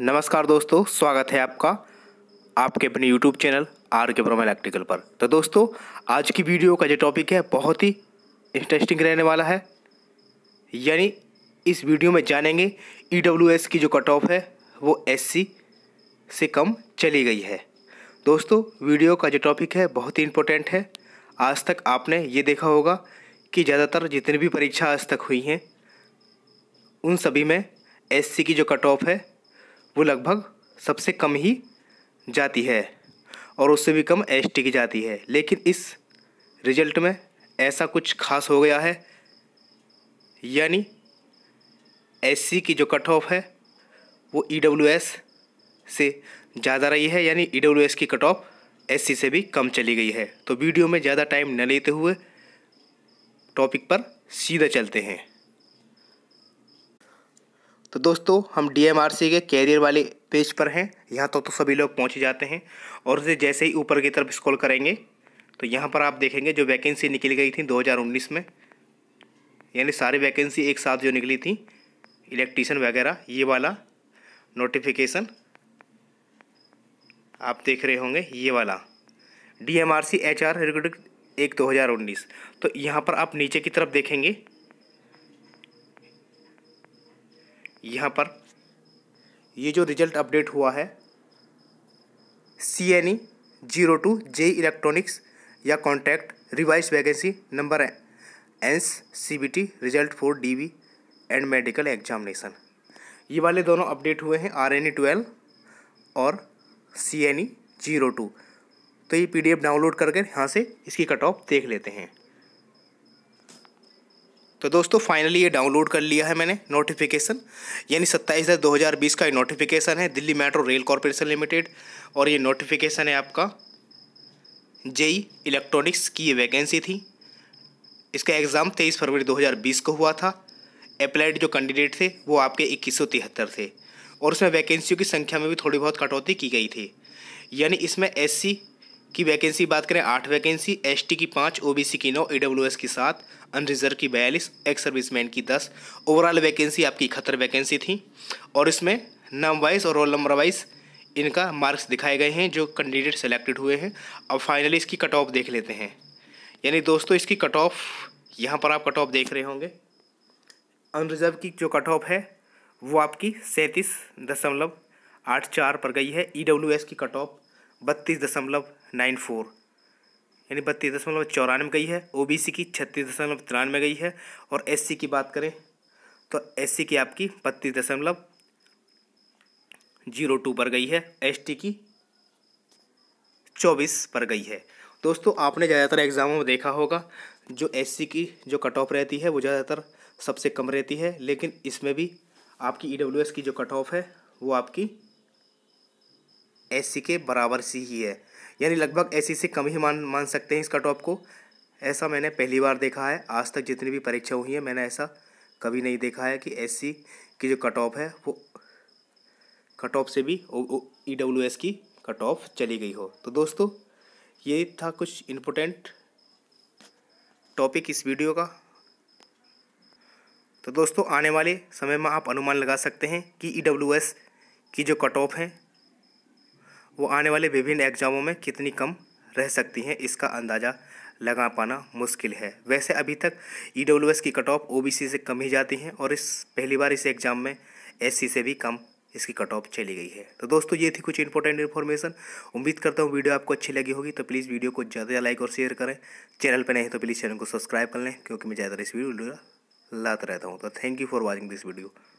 नमस्कार दोस्तों स्वागत है आपका आपके अपने यूट्यूब चैनल आर के प्रोम इलेक्ट्रिकल पर तो दोस्तों आज की वीडियो का जो टॉपिक है बहुत ही इंटरेस्टिंग रहने वाला है यानी इस वीडियो में जानेंगे ई e की जो कट ऑफ है वो एस से कम चली गई है दोस्तों वीडियो का जो टॉपिक है बहुत ही इम्पोर्टेंट है आज तक आपने ये देखा होगा कि ज़्यादातर जितनी भी परीक्षा आज तक हुई हैं उन सभी में एससी की जो कट ऑफ है वो लगभग सबसे कम ही जाती है और उससे भी कम एस की जाती है लेकिन इस रिजल्ट में ऐसा कुछ खास हो गया है यानी एस की जो कट ऑफ है वो ई e से ज़्यादा रही है यानी ई e की कट ऑफ एस से भी कम चली गई है तो वीडियो में ज़्यादा टाइम न लेते हुए टॉपिक पर सीधा चलते हैं तो दोस्तों हम डी के कैरियर वाले पेज पर हैं यहाँ तो, तो सभी लोग पहुँच जाते हैं और उसे जैसे ही ऊपर की तरफ स्क्रॉल करेंगे तो यहाँ पर आप देखेंगे जो वैकेंसी निकली गई थी 2019 में यानी सारी वैकेंसी एक साथ जो निकली थी इलेक्ट्रीशियन वगैरह ये वाला नोटिफिकेशन आप देख रहे होंगे ये वाला D M R C H R recruiting एक दो हज़ार उन्नीस तो यहाँ पर आप नीचे की तरफ देखेंगे यहाँ पर ये जो रिजल्ट अपडेट हुआ है C N E zero two J electronics या कॉन्टैक्ट रिवाइज वैकेंसी नंबर है एंस C B T result for D B and medical examination ये वाले दोनों अपडेट हुए हैं आर एन ई ट्वेल्व और C N E zero two तो ये पी डी एफ डाउनलोड करके यहाँ से इसकी कट ऑफ देख लेते हैं तो दोस्तों फाइनली ये डाउनलोड कर लिया है मैंने नोटिफिकेशन यानी सत्ताईस दस दो हज़ार बीस का ये नोटिफिकेशन है Delhi metro rail corporation limited और ये नोटिफिकेशन है आपका जेई इलेक्ट्रॉनिक्स e की ये वैकेंसी थी इसका एग्ज़ाम तेईस फरवरी 2020 को हुआ था अप्लाइड जो कैंडिडेट थे वो आपके इक्कीस सौ तिहत्तर थे और उसमें वैकेंसियों की संख्या में भी थोड़ी बहुत कटौती की गई थी यानी इसमें एस सी e की वैकेंसी बात करें आठ वैकेंसी एसटी की पाँच ओबीसी की नौ ईडब्ल्यूएस की सात अनरिजर्व की बयालीस एक्स सर्विसमैन की दस ओवरऑल वैकेंसी आपकी इकहत्तर वैकेंसी थी और इसमें नाम वाइज और रोल नंबर वाइज इनका मार्क्स दिखाए गए हैं जो कैंडिडेट सेलेक्टेड हुए हैं अब फाइनली इसकी कट ऑफ देख लेते हैं यानी दोस्तों इसकी कट ऑफ यहाँ पर आप कट ऑफ देख रहे होंगे अनरिजर्व की जो कट ऑफ है वो आपकी सैंतीस दशमलव आठ चार पर गई है ई e की कट ऑफ बत्तीस दशमलव नाइन फोर यानी बत्तीस दशमलव चौरानवे गई है ओबीसी की छत्तीस दशमलव तिरानवे गई है और एससी की बात करें तो एससी की आपकी बत्तीस दशमलव जीरो टू पर गई है एसटी की चौबीस पर गई है दोस्तों आपने ज़्यादातर एग्ज़ामों में देखा होगा जो एससी की जो कट ऑफ रहती है वो ज़्यादातर सबसे कम रहती है लेकिन इसमें भी आपकी ई e की जो कट ऑफ है वो आपकी एस के बराबर सी ही है यानी लगभग एस से कम ही मान मान सकते हैं इस कट ऑफ को ऐसा मैंने पहली बार देखा है आज तक जितनी भी परीक्षा हुई है मैंने ऐसा कभी नहीं देखा है कि एस की जो कट ऑफ है वो कट ऑफ से भी ई डब्ल्यू एस की कट ऑफ चली गई हो तो दोस्तों ये था कुछ इम्पोर्टेंट टॉपिक इस वीडियो का तो दोस्तों आने वाले समय में आप अनुमान लगा सकते हैं कि ई डब्ल्यू एस की जो कट ऑफ हैं वो आने वाले विभिन्न एग्जामों में कितनी कम रह सकती हैं इसका अंदाज़ा लगा पाना मुश्किल है वैसे अभी तक ई e की कट ऑफ ओ से कम ही जाती हैं और इस पहली बार इस एग्ज़ाम में एस से भी कम इसकी कट ऑफ चली गई है तो दोस्तों ये थी कुछ इंपॉर्टेंट इन्फॉर्मेशन उम्मीद करता हूँ वीडियो आपको अच्छी लगी होगी तो प्लीज़ वीडियो को ज़्यादा लाइक और शेयर करें चैनल पर नहीं तो प्लीज़ चैनल को सब्सक्राइब कर लें क्योंकि मैं ज़्यादातर इस वीडियो लाता रहता हूँ तो thank you for watching this video